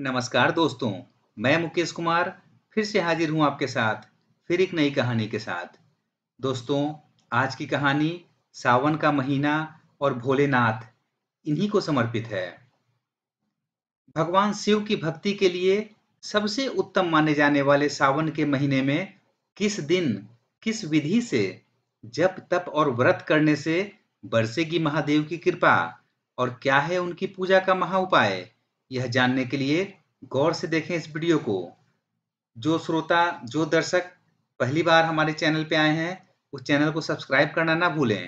नमस्कार दोस्तों मैं मुकेश कुमार फिर से हाजिर हूं आपके साथ फिर एक नई कहानी के साथ दोस्तों आज की कहानी सावन का महीना और भोलेनाथ इन्हीं को समर्पित है भगवान शिव की भक्ति के लिए सबसे उत्तम माने जाने वाले सावन के महीने में किस दिन किस विधि से जप तप और व्रत करने से बरसेगी महादेव की कृपा और क्या है उनकी पूजा का महा उपाय यह जानने के लिए गौर से देखें इस वीडियो को जो श्रोता जो दर्शक पहली बार हमारे चैनल पे आए हैं उस चैनल को सब्सक्राइब करना ना भूलें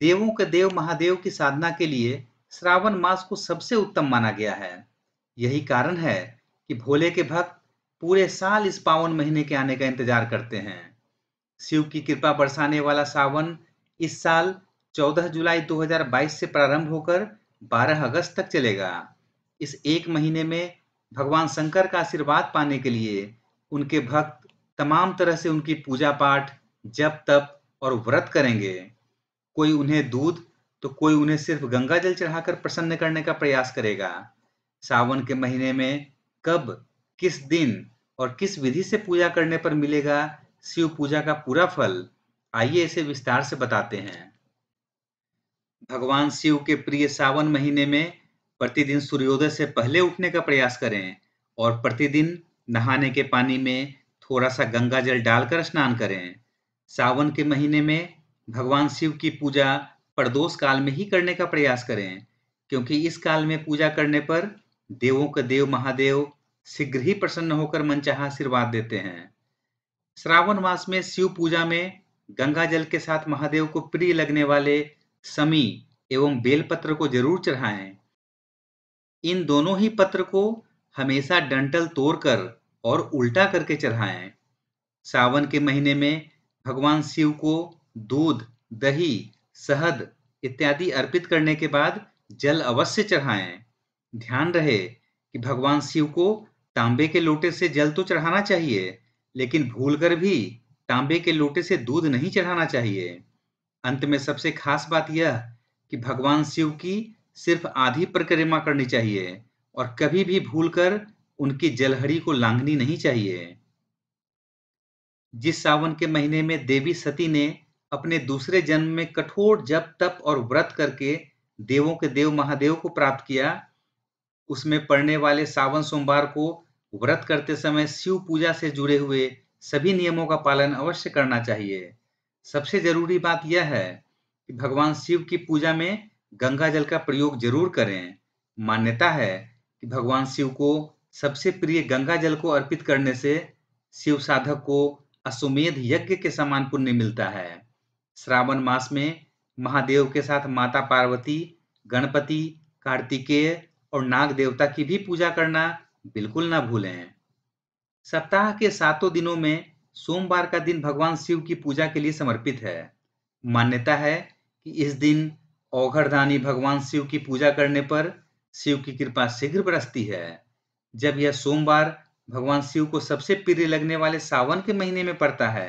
देवों के देव महादेव की साधना के लिए श्रावण मास को सबसे उत्तम माना गया है यही कारण है कि भोले के भक्त पूरे साल इस पावन महीने के आने का इंतजार करते हैं शिव की कृपा बरसाने वाला सावन इस साल 14 जुलाई 2022 से प्रारंभ होकर 12 अगस्त तक चलेगा इस एक महीने में भगवान शंकर का आशीर्वाद पाने के लिए उनके भक्त तमाम तरह से उनकी पूजा पाठ जप तप और व्रत करेंगे कोई उन्हें दूध तो कोई उन्हें सिर्फ गंगा जल चढ़ाकर प्रसन्न करने का प्रयास करेगा सावन के महीने में कब किस दिन और किस विधि से पूजा करने पर मिलेगा शिव पूजा का पूरा फल आइए इसे विस्तार से बताते हैं भगवान शिव के प्रिय सावन महीने में प्रतिदिन सूर्योदय से पहले उठने का प्रयास करें और प्रतिदिन नहाने के पानी में थोड़ा सा गंगा जल डालकर स्नान करें सावन के महीने में भगवान शिव की पूजा प्रदोष काल में ही करने का प्रयास करें क्योंकि इस काल में पूजा करने पर देवों का देव महादेव शीघ्र ही प्रसन्न होकर मनचाहा आशीर्वाद देते हैं श्रावण मास में शिव पूजा में गंगा जल के साथ महादेव को प्रिय लगने वाले समी एवं बेलपत्र को जरूर चढ़ाएं इन दोनों ही पत्र को हमेशा डंटल तोड़कर और उल्टा करके चढ़ाएं। सावन के महीने में भगवान शिव को दूध दही शहद इत्यादि अर्पित करने के बाद जल अवश्य चढ़ाएं। ध्यान रहे कि भगवान शिव को तांबे के लोटे से जल तो चढ़ाना चाहिए लेकिन भूलकर भी तांबे के लोटे से दूध नहीं चढ़ाना चाहिए अंत में सबसे खास बात यह कि भगवान शिव की सिर्फ आधी परिक्रमा करनी चाहिए और कभी भी भूलकर उनकी जलहरी को लांघनी नहीं चाहिए जिस सावन के महीने में देवी सती ने अपने दूसरे जन्म में कठोर जप तप और व्रत करके देवों के देव महादेव को प्राप्त किया उसमें पड़ने वाले सावन सोमवार को व्रत करते समय शिव पूजा से जुड़े हुए सभी नियमों का पालन अवश्य करना चाहिए सबसे जरूरी बात यह है कि भगवान शिव की पूजा में गंगा जल का प्रयोग जरूर करें मान्यता है कि भगवान शिव को सबसे प्रिय गंगा जल को अर्पित करने से शिव साधक को अश्वमेध यज्ञ के समान पुण्य मिलता है श्रावण मास में महादेव के साथ माता पार्वती गणपति कार्तिकेय और नाग देवता की भी पूजा करना बिल्कुल ना भूलें सप्ताह के सातों दिनों में सोमवार का दिन भगवान शिव की पूजा के लिए समर्पित है मान्यता है कि इस दिन औघरधानी भगवान शिव की पूजा करने पर शिव की कृपा शीघ्र बरसती है जब यह सोमवार भगवान शिव को सबसे प्रिय लगने वाले सावन के महीने में पड़ता है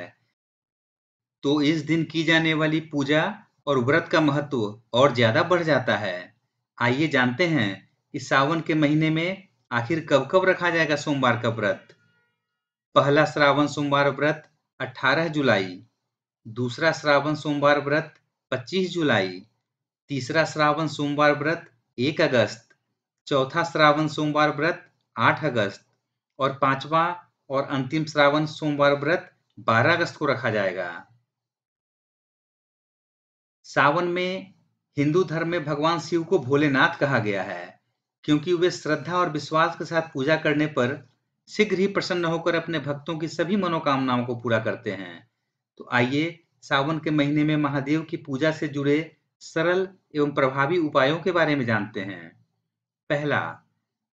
तो इस दिन की जाने वाली पूजा और व्रत का महत्व और ज्यादा बढ़ जाता है आइए जानते हैं कि सावन के महीने में आखिर कब कब रखा जाएगा सोमवार का व्रत पहला श्रावण सोमवार व्रत 18 जुलाई दूसरा श्रावण सोमवार व्रत 25 जुलाई तीसरा श्रावण सोमवार व्रत एक अगस्त चौथा श्रावण सोमवार व्रत आठ अगस्त और पांचवा और अंतिम श्रावण सोमवार व्रत बारह अगस्त को रखा जाएगा सावन में हिंदू धर्म में भगवान शिव को भोलेनाथ कहा गया है क्योंकि वे श्रद्धा और विश्वास के साथ पूजा करने पर शीघ्र ही प्रसन्न होकर अपने भक्तों की सभी मनोकामनाओं को पूरा करते हैं तो आइए सावन के महीने में महादेव की पूजा से जुड़े सरल एवं प्रभावी उपायों के बारे में जानते हैं पहला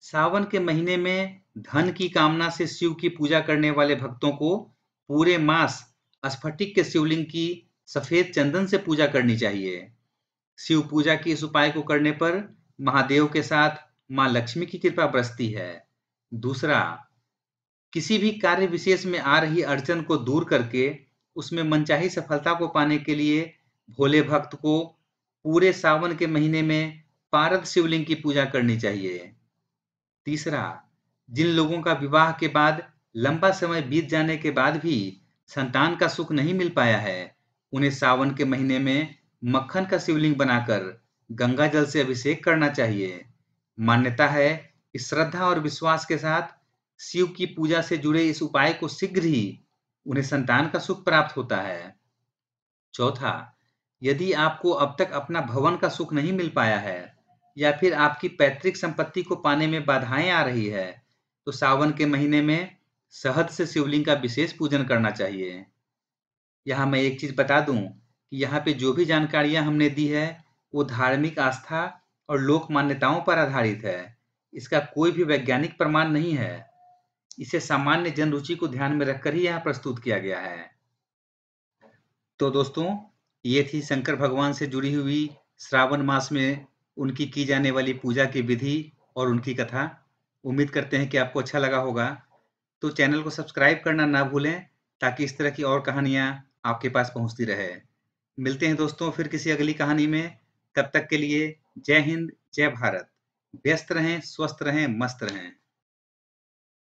सावन के महीने में धन की कामना से शिव की पूजा करने वाले भक्तों को पूरे मास स्फटिक के शिवलिंग की सफेद चंदन से पूजा करनी चाहिए शिव पूजा के इस उपाय को करने पर महादेव के साथ मां लक्ष्मी की कृपा बरसती है दूसरा किसी भी कार्य विशेष में आ रही अड़चन को दूर करके उसमें मनचाही सफलता को पाने के लिए भोले भक्त को पूरे सावन के महीने में पारद शिवलिंग की पूजा करनी चाहिए तीसरा जिन लोगों का विवाह के बाद लंबा समय बीत जाने के बाद भी संतान का सुख नहीं मिल पाया है उन्हें सावन के महीने में मक्खन का शिवलिंग बनाकर गंगा जल से अभिषेक करना चाहिए मान्यता है कि श्रद्धा और विश्वास के साथ शिव की पूजा से जुड़े इस उपाय को शीघ्र ही उन्हें संतान का सुख प्राप्त होता है चौथा यदि आपको अब तक अपना भवन का सुख नहीं मिल पाया है या फिर आपकी पैतृक संपत्ति को पाने में बाधाएं आ रही है तो सावन के महीने में सहद से शिवलिंग का विशेष पूजन करना चाहिए यहाँ मैं एक चीज बता दूं कि यहाँ पे जो भी जानकारियां हमने दी है वो धार्मिक आस्था और लोक मान्यताओं पर आधारित है इसका कोई भी वैज्ञानिक प्रमाण नहीं है इसे सामान्य जनरुचि को ध्यान में रखकर ही यहाँ प्रस्तुत किया गया है तो दोस्तों ये थी शंकर भगवान से जुड़ी हुई श्रावण मास में उनकी की जाने वाली पूजा की विधि और उनकी कथा उम्मीद करते हैं कि आपको अच्छा लगा होगा तो चैनल को सब्सक्राइब करना ना भूलें ताकि इस तरह की और कहानियाँ आपके पास पहुँचती रहे मिलते हैं दोस्तों फिर किसी अगली कहानी में तब तक के लिए जय हिंद जय भारत व्यस्त रहें स्वस्थ रहें मस्त रहें